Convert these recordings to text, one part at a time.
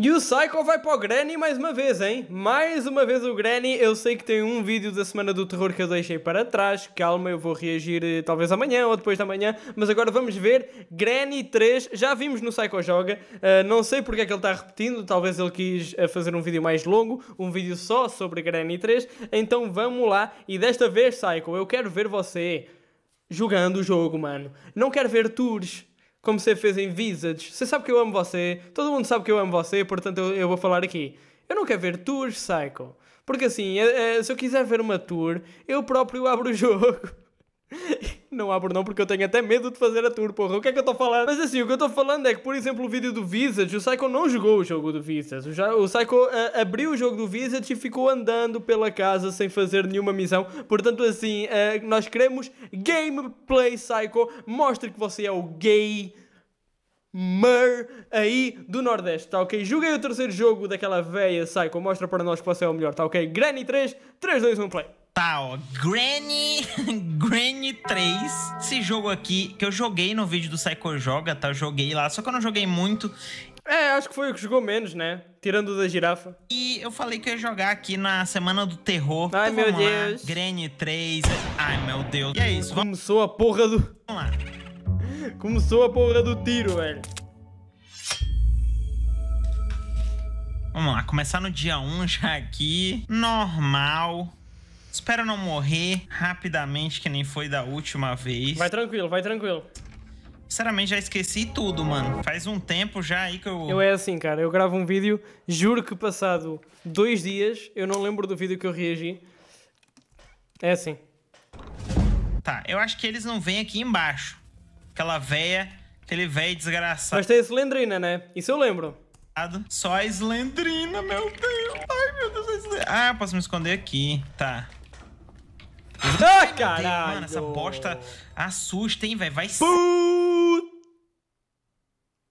E o Cycle vai para o Granny mais uma vez, hein? Mais uma vez o Granny. Eu sei que tem um vídeo da Semana do Terror que eu deixei para trás. Calma, eu vou reagir eh, talvez amanhã ou depois da manhã. Mas agora vamos ver Granny 3. Já vimos no Cycle Joga. Uh, não sei porque é que ele está repetindo. Talvez ele quis eh, fazer um vídeo mais longo. Um vídeo só sobre Granny 3. Então vamos lá. E desta vez, Cycle, eu quero ver você jogando o jogo, mano. Não quero ver tours como você fez em Visage. Você sabe que eu amo você, todo mundo sabe que eu amo você, portanto eu, eu vou falar aqui. Eu não quero ver tours, Psycho. Porque assim, é, é, se eu quiser ver uma tour, eu próprio abro o jogo. Não abro não porque eu tenho até medo de fazer a tour, porra. O que é que eu estou falando? Mas assim, o que eu estou falando é que, por exemplo, o vídeo do Visage, o Psycho não jogou o jogo do Visage. O, Psycho uh, abriu o jogo do Visage e ficou andando pela casa sem fazer nenhuma missão. Portanto, assim, uh, nós queremos gameplay Psycho. Mostre que você é o gay... Mer aí do Nordeste, tá ok? Joguei o terceiro jogo daquela veia Psycho, mostra para nós que você é o melhor, tá ok? Granny 3, 3, 2, 1, play! tá, ó. Granny. Granny 3. Esse jogo aqui que eu joguei no vídeo do Psycho Joga, tá? Eu joguei lá, só que eu não joguei muito. É, acho que foi o que jogou menos, né? Tirando da girafa. E eu falei que eu ia jogar aqui na Semana do Terror. Ai, então, meu Deus. Lá. Granny 3. Ai, meu Deus. E é isso. Começou a porra do... Vamos lá. Começou a porra do tiro, velho. Vamos lá, começar no dia 1 já aqui. Normal. Espero não morrer rapidamente, que nem foi da última vez. Vai tranquilo, vai tranquilo. Sinceramente, já esqueci tudo, mano. Faz um tempo já aí que eu... Eu é assim, cara. Eu gravo um vídeo, juro que passado dois dias, eu não lembro do vídeo que eu reagi. É assim. Tá, eu acho que eles não vêm aqui embaixo. Aquela véia, aquele véio desgraçado. Mas tem a Slendrina, né? Isso eu lembro. Só a Slendrina, meu Deus. Ai, meu Deus, a Slendrina. Ah, eu posso me esconder aqui. Tá. Ah, Ai, caralho! mano, essa bosta assusta, hein, velho? Vai ser.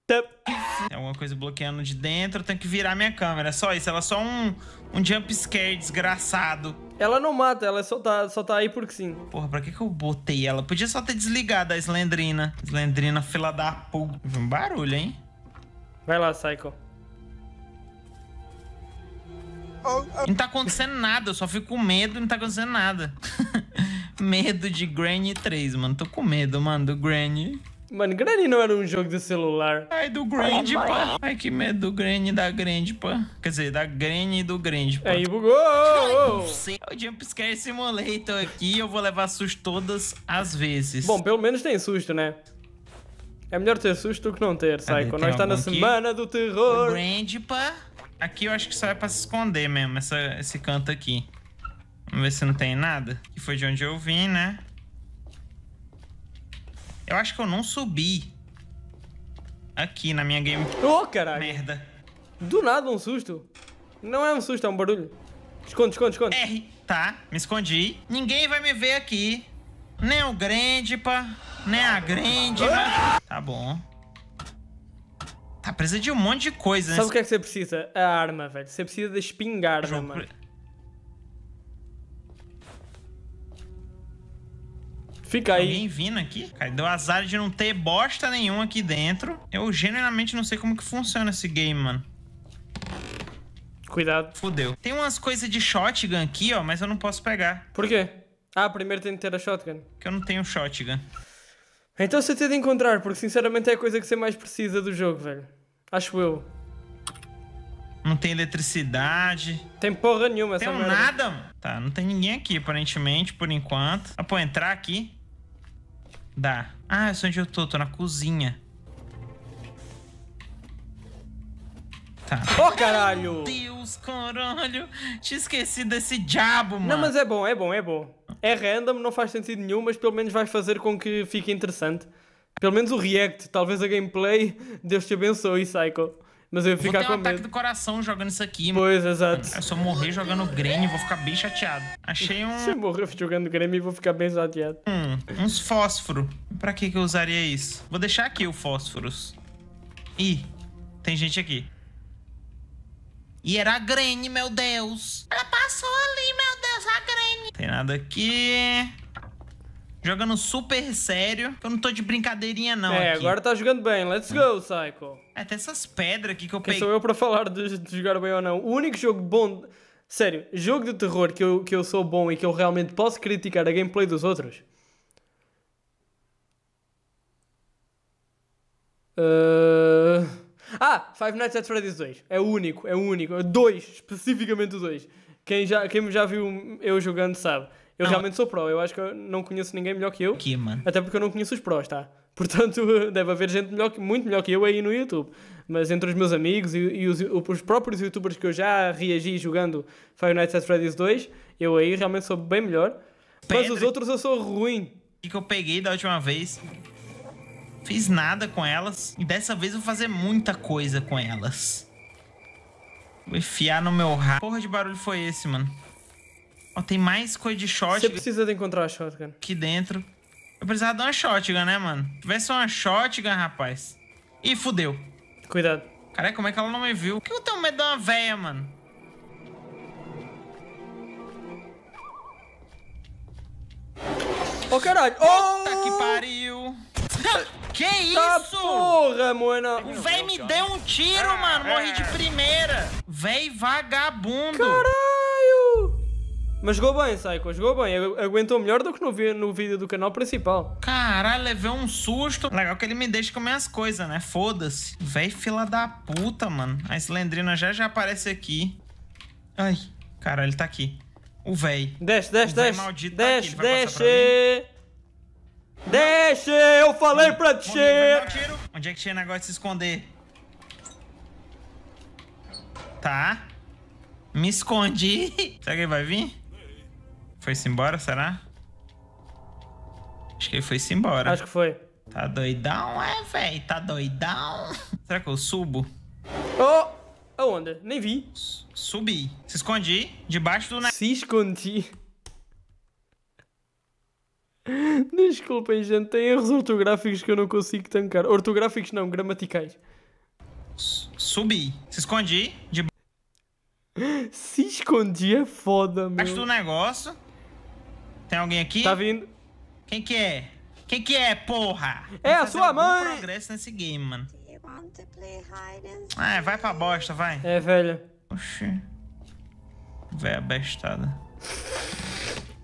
Tem é alguma coisa bloqueando de dentro, eu tenho que virar minha câmera. É só isso, ela é só um, um jump scare desgraçado. Ela não mata, ela só tá, só tá aí porque sim. Porra, pra que que eu botei ela? Podia só ter desligado a Slendrina. Slendrina, fila da puta. Um barulho, hein? Vai lá, Psycho. Não tá acontecendo nada, eu só fico com medo não tá acontecendo nada. medo de Granny 3, mano. Tô com medo, mano, do Granny. Mano, Granny não era um jogo de celular. Ai, do Grande, pá. Ai, que medo do Granny da Grande, pá. Quer dizer, da Granny e do Grande, pá. Aí bugou! Ai, o Scare Simulator aqui, eu vou levar susto todas as vezes. Bom, pelo menos tem susto, né? É melhor ter susto do que não ter, Saiko. Nós tá na aqui? semana do terror. O pá. Aqui eu acho que só é pra se esconder mesmo, essa, esse canto aqui. Vamos ver se não tem nada. Que foi de onde eu vim, né? Eu acho que eu não subi. Aqui na minha game. Ô, oh, caralho! Merda. Do nada um susto. Não é um susto, é um barulho. Esconde, esconde, esconde. R. Tá, me escondi. Ninguém vai me ver aqui. Nem o Grandipa, nem a Grandipa. Ah! Tá bom. Tá, precisa de um monte de coisa, né? Sabe o que é que você precisa? A arma, velho. Você precisa da espingarda, mano. Fica aí. Alguém vindo aqui? Cara, deu azar de não ter bosta nenhuma aqui dentro. Eu genuinamente não sei como que funciona esse game, mano. Cuidado. Fudeu. Tem umas coisas de shotgun aqui, ó, mas eu não posso pegar. Por quê? Ah, primeiro tem que ter a shotgun. Porque eu não tenho shotgun. Então você tem de encontrar, porque sinceramente é a coisa que você mais precisa do jogo, velho. Acho eu. Não tem eletricidade. Tem porra nenhuma, tem essa Tem nada, mano. Tá, não tem ninguém aqui, aparentemente, por enquanto. Ah, pô, entrar aqui? Dá. Ah, eu sei onde eu tô, tô na cozinha. Tá. Oh, caralho! Meu Deus, caralho! Te esquecido desse diabo, mano. Não, mas é bom, é bom, é bom. É random, não faz sentido nenhum, mas pelo menos vai fazer com que fique interessante. Pelo menos o react, talvez a gameplay, Deus te abençoe, Psycho. Mas eu ia ficar vou ter um com medo. ataque do coração jogando isso aqui, Pois, exato. É Se eu morrer jogando Grêmio, vou ficar bem chateado. Achei um. Se eu morrer jogando Grêmio, vou ficar bem chateado. Hum, uns fósforos. Pra que, que eu usaria isso? Vou deixar aqui o fósforos. Ih, tem gente aqui. E era a Granny, meu Deus. Ela passou ali, meu Deus, a Granny. Tem nada aqui. Jogando super sério. Eu não tô de brincadeirinha, não. É, aqui. agora tá jogando bem. Let's go, Psycho. É, até essas pedras aqui que eu peguei. sou eu pra falar de, de jogar bem ou não? O único jogo bom. Sério, jogo de terror que eu, que eu sou bom e que eu realmente posso criticar a gameplay dos outros. Uh... Ah, Five Nights at Freddy's 2. É o único, é o único. É dois, especificamente o dois. Quem já, quem já viu eu jogando sabe. Eu não. realmente sou pro, eu acho que eu não conheço ninguém melhor que eu. Aqui, mano. Até porque eu não conheço os pros, tá? Portanto, deve haver gente melhor, muito melhor que eu aí no YouTube. Mas entre os meus amigos e, e os, os, próprios youtubers que eu já reagi jogando Five Nights at Freddy's 2, eu aí realmente sou bem melhor. Pedro, mas os outros eu sou ruim. O que eu peguei da última vez Fiz nada com elas. E dessa vez vou fazer muita coisa com elas. Vou enfiar no meu rabo. Porra de barulho foi esse, mano? Ó, tem mais coisa de shotgun. Você precisa de encontrar a shotgun. Aqui dentro. Eu precisava de uma shotgun, né, mano? Tivesse uma shotgun, rapaz. Ih, fudeu. Cuidado. Caralho, como é que ela não me viu? Por que eu tenho medo de uma véia, mano? Ô, oh, caralho! Puta oh! que pariu! Que tá isso? porra, mano. Véi, me deu um tiro, é, mano. Morri é. de primeira. Véi, vagabundo. Caralho. Mas jogou bem, Psycho, jogou bem. Aguentou melhor do que no, no vídeo do canal principal. Caralho, levei um susto. Legal que ele me deixa comer as coisas, né? Foda-se. Véi, fila da puta, mano. A Slendrina já já aparece aqui. Ai, caralho, ele tá aqui. O véi. Desce, desce, o véi desce. Maldito desce, tá aqui. desce. Deixa, eu falei pra ti! Onde é que tinha negócio de se esconder? Tá. Me escondi. Será que ele vai vir? Foi-se embora, será? Acho que ele foi-se embora. Acho que foi. Tá doidão, é, velho? Tá doidão? Será que eu subo? Oh! Aonde? Nem vi. S Subi. Se escondi debaixo do... Se escondi. Desculpem, gente, tem erros ortográficos que eu não consigo tancar. Ortográficos não, gramaticais. Subi. Se escondi de. Se escondi é foda, meu. Acho do negócio. Tem alguém aqui? Tá vindo. Quem que é? Quem que é, porra? É a sua mãe! progresso nesse game, mano. É, vai pra bosta, vai. É, velho. Oxi. Véia bestada.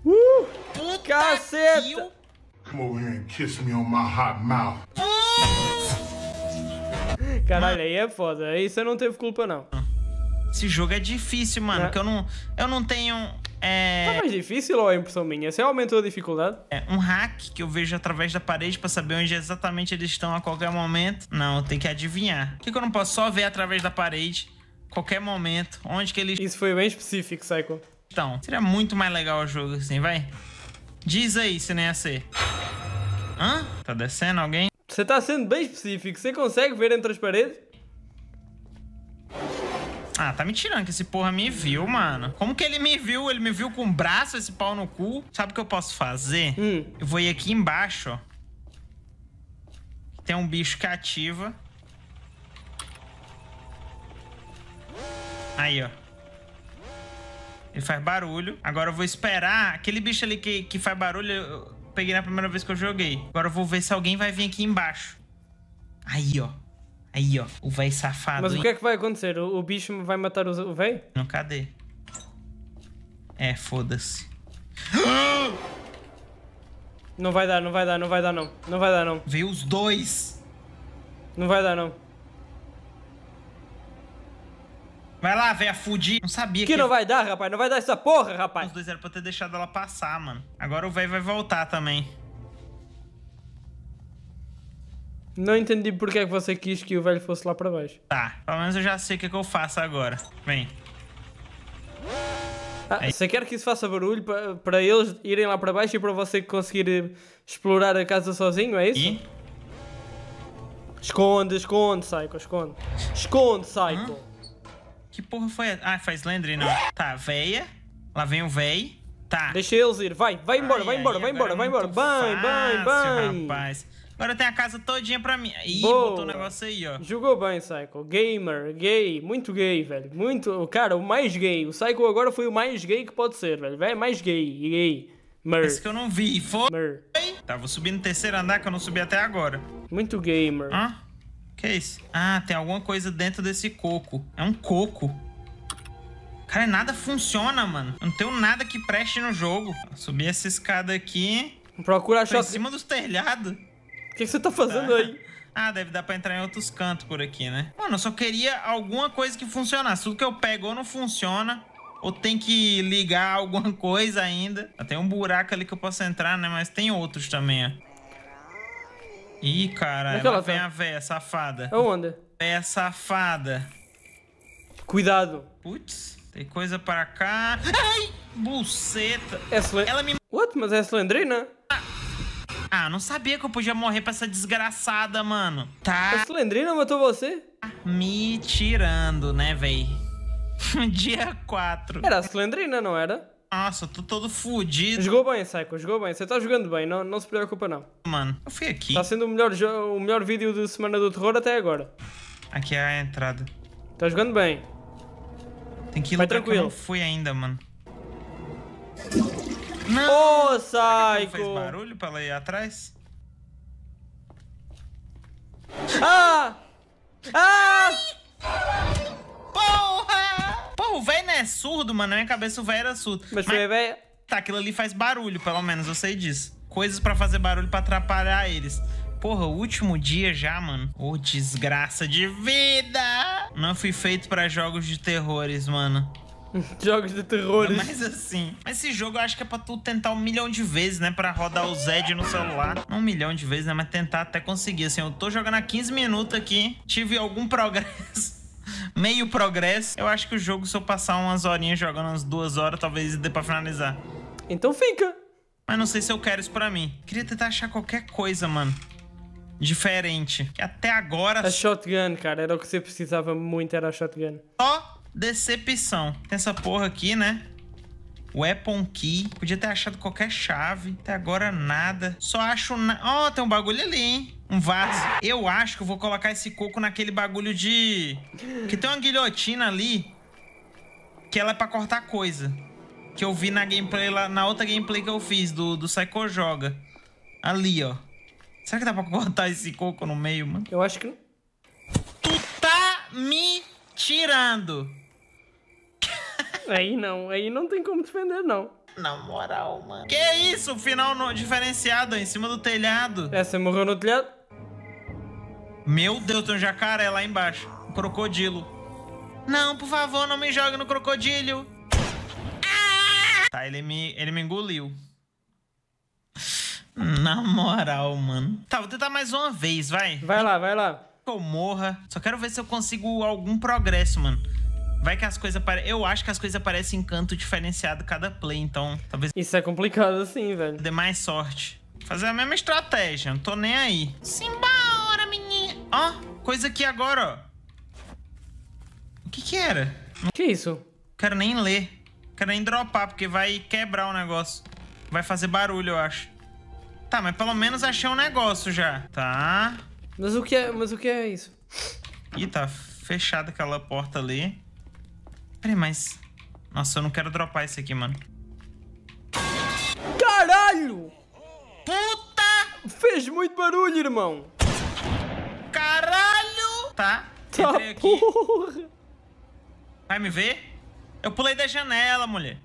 Uh! Puta Caceta! Come over here and kiss me on my hot mouth. Caralho, aí é foda. Aí você não teve culpa, não. Esse jogo é difícil, mano. É. Que eu não, eu não tenho. É... Tá mais difícil ou é impressão minha? Você aumentou a dificuldade? É, um hack que eu vejo através da parede para saber onde exatamente eles estão a qualquer momento. Não, tem que adivinhar. Por que, que eu não posso só ver através da parede, qualquer momento, onde que eles. Isso foi bem específico, Psycho. Então, seria muito mais legal o jogo assim, vai. Diz aí, Cineacê. É Hã? Tá descendo alguém? Você tá sendo bem específico. Você consegue ver entre as paredes? Ah, tá me tirando que esse porra me viu, mano. Como que ele me viu? Ele me viu com o braço, esse pau no cu. Sabe o que eu posso fazer? Hum. Eu vou ir aqui embaixo, ó. Tem um bicho que ativa. Aí, ó. Ele faz barulho. Agora eu vou esperar. Aquele bicho ali que, que faz barulho, eu peguei na primeira vez que eu joguei. Agora eu vou ver se alguém vai vir aqui embaixo. Aí, ó. Aí, ó. O véi safado. Mas o que é que vai acontecer? O, o bicho vai matar o véi? Não, cadê? É, foda-se. Não vai dar, não vai dar, não vai dar, não. Não vai dar, não. Veio os dois. Não vai dar, não. Vai lá, véia, fudi. Não sabia que... Que não vai dar, rapaz. Não vai dar essa porra, rapaz. Os dois eram pra ter deixado ela passar, mano. Agora o velho vai voltar também. Não entendi porque é que você quis que o velho fosse lá pra baixo. Tá, pelo menos eu já sei o que, é que eu faço agora. Vem. Ah, você quer que isso faça barulho pra, pra eles irem lá pra baixo e pra você conseguir eh, explorar a casa sozinho, é isso? E? Esconde, esconde, Psycho, esconde. Esconde, Psycho. Hum? Que porra foi essa? Ah, foi Slendry, não. Tá, véia. Lá vem o véi. Tá. Deixa eles ir. Vai, vai embora, ai, vai embora, vai embora, é vai embora. Bye, bye, bye. rapaz. Agora tem a casa todinha pra mim. Ih, Boa. botou um negócio aí, ó. Jogou bem, Psycho. Gamer, gay, muito gay, velho. Muito, cara, o mais gay. O Psycho agora foi o mais gay que pode ser, velho. É mais gay, gay. Mer. Esse que eu não vi, foi. Mer. Tá, vou subir no terceiro andar que eu não subi até agora. Muito gamer. Hã? que é isso? Ah, tem alguma coisa dentro desse coco. É um coco. Cara, nada funciona, mano. Eu não tenho nada que preste no jogo. Subir essa escada aqui. Procura achar... Tô em cima dos telhados. O que, que, você tá fazendo tá. aí? Ah, deve dar pra entrar em outros cantos por aqui, né? Mano, eu só queria alguma coisa que funcionasse. Tudo que eu pego ou não funciona, ou tem que ligar alguma coisa ainda. Tem um buraco ali que eu posso entrar, né? Mas tem outros também, ó. Ih, cara, é ela vem tá? a véia safada. Aonde? Véia safada. Cuidado. Putz, tem coisa para cá. Ai, buceta. É Slen... Ela me... What? Mas é a Slendrina? Ah, não sabia que eu podia morrer pra essa desgraçada, mano. Tá. A é Slendrina matou você? Ah, me tirando, né, véi? Dia 4. Era a Slendrina, não era? Nossa, tô todo fudido. Jogou bem, Psycho, jogou bem. Você tá jogando bem, não, não se preocupa não. Mano, eu fui aqui. Tá sendo o melhor, o melhor vídeo de Semana do Terror até agora. Aqui é a entrada. Tá jogando bem. Tem que ir lá tranquilo. Que eu não fui ainda, mano. Não! Ô, oh, Psycho! Fez barulho pra ela ir atrás? Ah! Ah! o velho não é surdo, mano. Na minha cabeça o velho era surdo. Mas, Mas... velho. É tá, aquilo ali faz barulho, pelo menos, eu sei disso. Coisas para fazer barulho para atrapalhar eles. Porra, último dia já, mano. Ô, oh, desgraça de vida! Não fui feito para jogos de terrores, mano. Jogos de terrores. Mas assim. Mas esse jogo eu acho que é pra tu tentar um milhão de vezes, né? Pra rodar o Zed no celular. Não um milhão de vezes, né? Mas tentar até conseguir. Assim, eu tô jogando há 15 minutos aqui. Tive algum progresso meio progresso. Eu acho que o jogo, se eu passar umas horinhas jogando, umas duas horas, talvez dê pra finalizar. Então fica. Mas não sei se eu quero isso pra mim. Queria tentar achar qualquer coisa, mano. Diferente. Que até agora... A shotgun, cara. Era o que você precisava muito, era a shotgun. ó decepção. Tem essa porra aqui, né? Weapon Key. Podia ter achado qualquer chave. Até agora nada. Só acho... Ó, na... oh, tem um bagulho ali, hein? Um vaso. Eu acho que eu vou colocar esse coco naquele bagulho de... Que tem uma guilhotina ali. Que ela é pra cortar coisa. Que eu vi na gameplay lá... Na outra gameplay que eu fiz do, do Psycho Joga. Ali, ó. Será que dá pra cortar esse coco no meio, mano? Eu acho que... Tu tá me tirando. Aí não, aí não tem como defender, não. Na moral, mano. Que é isso? Final no... diferenciado em cima do telhado. É, você morreu no telhado? Meu Deus, tem um jacaré lá embaixo. Um crocodilo. Não, por favor, não me jogue no crocodilo. Ah! Tá, ele me, ele me engoliu. Na moral, mano. Tá, vou tentar mais uma vez, vai. Vai lá, vai lá. Eu morra. Só quero ver se eu consigo algum progresso, mano. Vai que as coisas parecem. Eu acho que as coisas parecem canto diferenciado cada play, então talvez. Isso é complicado assim, velho. Dê mais sorte. Fazer a mesma estratégia, não tô nem aí. Simbora, menina! Ó, coisa aqui agora, ó. O que que era? Que isso? Quero nem ler. Quero nem dropar, porque vai quebrar o negócio. Vai fazer barulho, eu acho. Tá, mas pelo menos achei um negócio já. Tá. Mas o que é, mas o que é isso? Ih, tá fechada aquela porta ali. Peraí, mas... Nossa, eu não quero dropar esse aqui, mano. Caralho! Puta! Fez muito barulho, irmão. Caralho! Tá, tá entrei aqui. Porra. Vai me ver? Eu pulei da janela, mulher.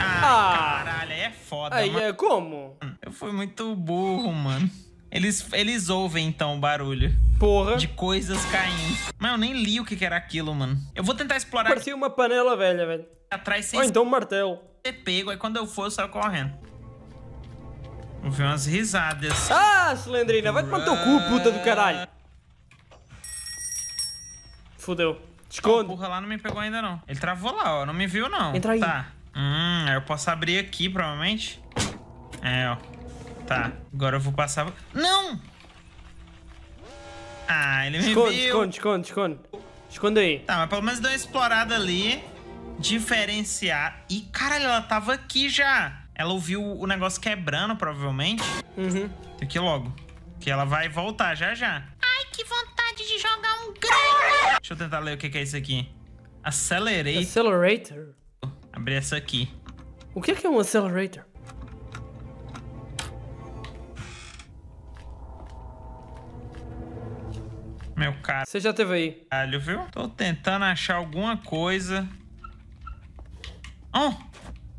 Ah, ah caralho, é foda, aí mano. Aí é como? Hum, eu fui muito burro, mano. Eles, eles ouvem, então, o barulho. Porra. De coisas caindo. Mas eu nem li o que era aquilo, mano. Eu vou tentar explorar... Parecia uma panela velha, velho. Atrás sem... Ou então um martelo. Você pego, aí quando eu for, eu saio correndo. Ouvi umas risadas. Ah, Slendrina, vai tomar teu cu, puta do caralho. Fudeu. Esconde. Burra lá não me pegou ainda, não. Ele travou lá, ó. Não me viu, não. Entra aí. Tá. Hum, eu posso abrir aqui, provavelmente. É, ó. Tá, agora eu vou passar... Não! Ah, ele me esconde, viu. Esconde, esconde, esconde. Esconde aí. Tá, mas pelo menos deu uma explorada ali. Diferenciar. Ih, caralho, ela tava aqui já. Ela ouviu o negócio quebrando, provavelmente. Uhum. Tem que ir logo. Que ela vai voltar já já. Ai, que vontade de jogar um grande. Deixa eu tentar ler o que é isso aqui. Accelerate. Accelerator. Accelerator? Abrir essa aqui. O que é um accelerator? Meu cara. Você já teve aí? Caralho, viu? Tô tentando achar alguma coisa. Oh!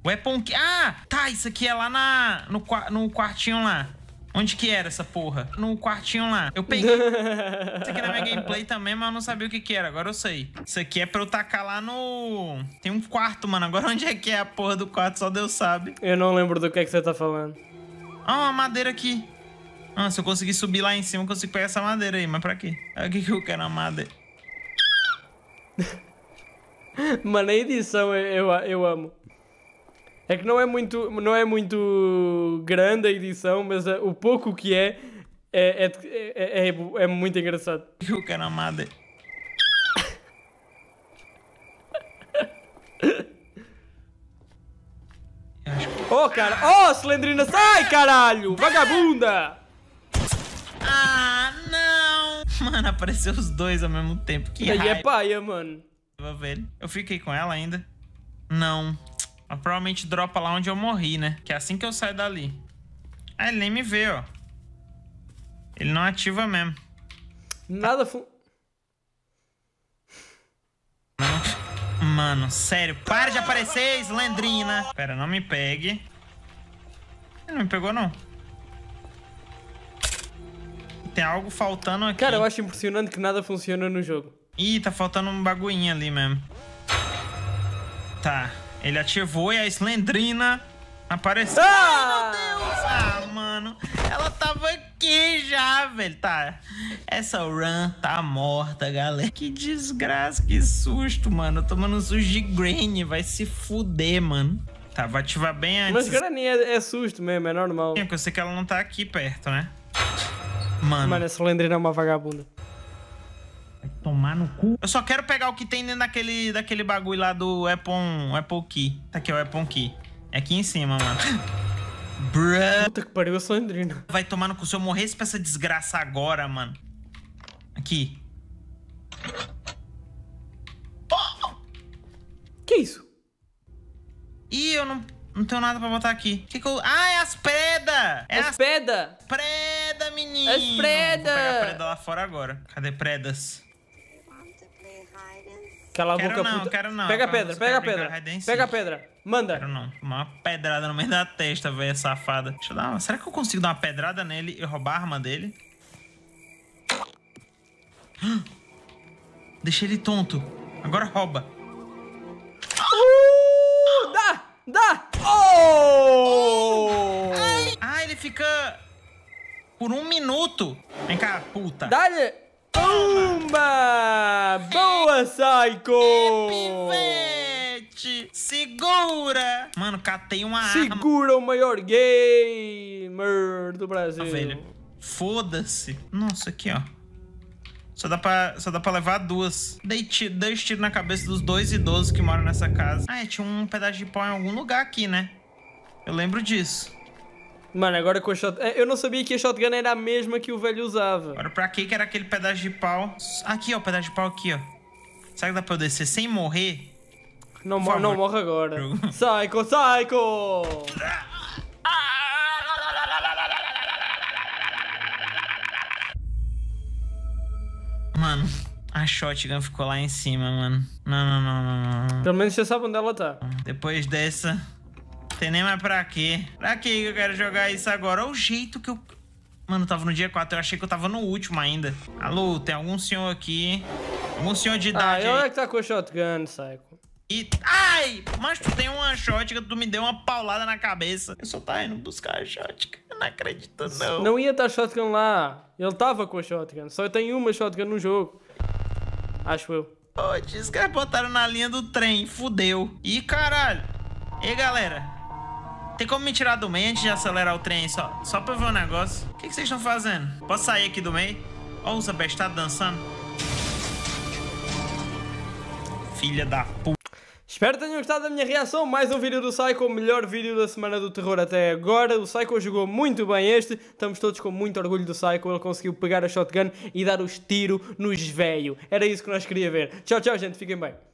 Weapon Ah! Tá, isso aqui é lá na, no, no quartinho lá. Onde que era essa porra? No quartinho lá. Eu peguei isso aqui na minha gameplay também, mas eu não sabia o que que era. Agora eu sei. Isso aqui é pra eu tacar lá no... Tem um quarto, mano. Agora onde é que é a porra do quarto? Só Deus sabe. Eu não lembro do que é que você tá falando. Ah, uma madeira aqui. Ah, se eu conseguir subir lá em cima, eu consigo pegar essa madeira aí. Mas pra quê? É o que eu quero a madeira. Mano, a edição eu, eu amo. É que não é muito, não é muito grande a edição, mas o pouco que é é, é, é, é, é muito engraçado. Eu quero a madeira. Oh, cara! Oh, Slendrina, sai, caralho! Vagabunda! Mano, apareceu os dois ao mesmo tempo. Que Daí é paia, mano. Eu fiquei com ela ainda? Não. Ela provavelmente dropa lá onde eu morri, né? Que é assim que eu saio dali. Ah, ele nem me vê, ó. Ele não ativa mesmo. Nada fu... Mano, mano, sério. Para de aparecer, Slendrina. Pera, não me pegue. Ele não me pegou, não tem algo faltando aqui. Cara, eu acho impressionante que nada funciona no jogo. Ih, tá faltando um bagulhinho ali mesmo. Tá. Ele ativou e a Slendrina apareceu. Ah! Ai, meu Deus! Ah, mano. Ela tava aqui já, velho. Tá. Essa run tá morta, galera. Que desgraça, que susto, mano. Tomando susto de grain. Vai se fuder, mano. Tá, vou ativar bem antes. Mas Granny é, é susto mesmo, é normal. É, porque eu sei que ela não tá aqui perto, né? Mano. Mano, essa Londrina é uma vagabunda. Vai tomar no cu. Eu só quero pegar o que tem dentro daquele, daquele bagulho lá do Apple, Apple Key. Tá aqui, é o Apple Key. É aqui em cima, mano. Bruh. Puta que pariu, essa sou Vai tomar no cu. Se eu morresse pra essa desgraça agora, mano. Aqui. Oh! Que isso? Ih, eu não, não tenho nada pra botar aqui. Que que eu... Ah, é as predas! É as, as preda! Preda! menino. As predas. Vou pegar a preda lá fora agora. Cadê predas? Cala a quero boca, não, puta. Quero não, pega a pedra, pega a pedra. Pega a pedra. Manda. Quero não. Uma pedrada no meio da testa, velho, safada. Deixa eu dar uma... Será que eu consigo dar uma pedrada nele e roubar a arma dele? Deixa ele tonto. Agora rouba. Uh, dá! Dá! Oh! oh! Ah, ele fica por um minuto. Vem cá, puta. Dá-lhe Pumba! Boa, Psycho! É pivete! Segura! Mano, catei uma Segura arma. Segura o maior gamer do Brasil. Ah, foda-se. Nossa, aqui, ó. Só dá pra, só dá pra levar duas. Dei, tiro, dei tiro na cabeça dos dois idosos que moram nessa casa. Ah, é, tinha um pedaço de pau em algum lugar aqui, né? Eu lembro disso. Mano, agora com a shotgun. É, eu não sabia que a shotgun era a mesma que o velho usava. Agora, pra que era aquele pedaço de pau? Aqui, ó, o pedaço de pau aqui, ó. Será que dá pra eu descer sem morrer? Não, mo não morre agora. psycho, psycho! Mano, a shotgun ficou lá em cima, mano. Não, não, não, não, não. Pelo menos você sabe onde ela tá. Depois dessa, tem nem mais pra quê. Pra quê que eu quero jogar isso agora? Olha o jeito que eu... Mano, eu tava no dia 4, eu achei que eu tava no último ainda. Alô, tem algum senhor aqui? Algum senhor de ah, idade Ah, eu é que tá com o shotgun, Psycho. E... Ai! Mas tu tem uma shotgun, tu me deu uma paulada na cabeça. Eu só tava indo buscar a shotgun. Eu não acredito, não. Não ia estar shotgun lá. Ele tava com a shotgun. Só tem uma shotgun no jogo. Acho eu. Pô, oh, botaram na linha do trem. Fudeu. Ih, caralho. E galera, tem como me tirar do meio antes de acelerar o trem só, só pra ver o um negócio? O que, vocês estão fazendo? Posso sair aqui do meio? Ó, os abestados tá dançando. Filha da puta. Espero que tenham gostado da minha reação. Mais um vídeo do Psycho, o melhor vídeo da semana do terror até agora. O Psycho jogou muito bem este. Estamos todos com muito orgulho do Psycho. Ele conseguiu pegar a shotgun e dar os tiros nos velho. Era isso que nós queríamos ver. Tchau, tchau, gente. Fiquem bem.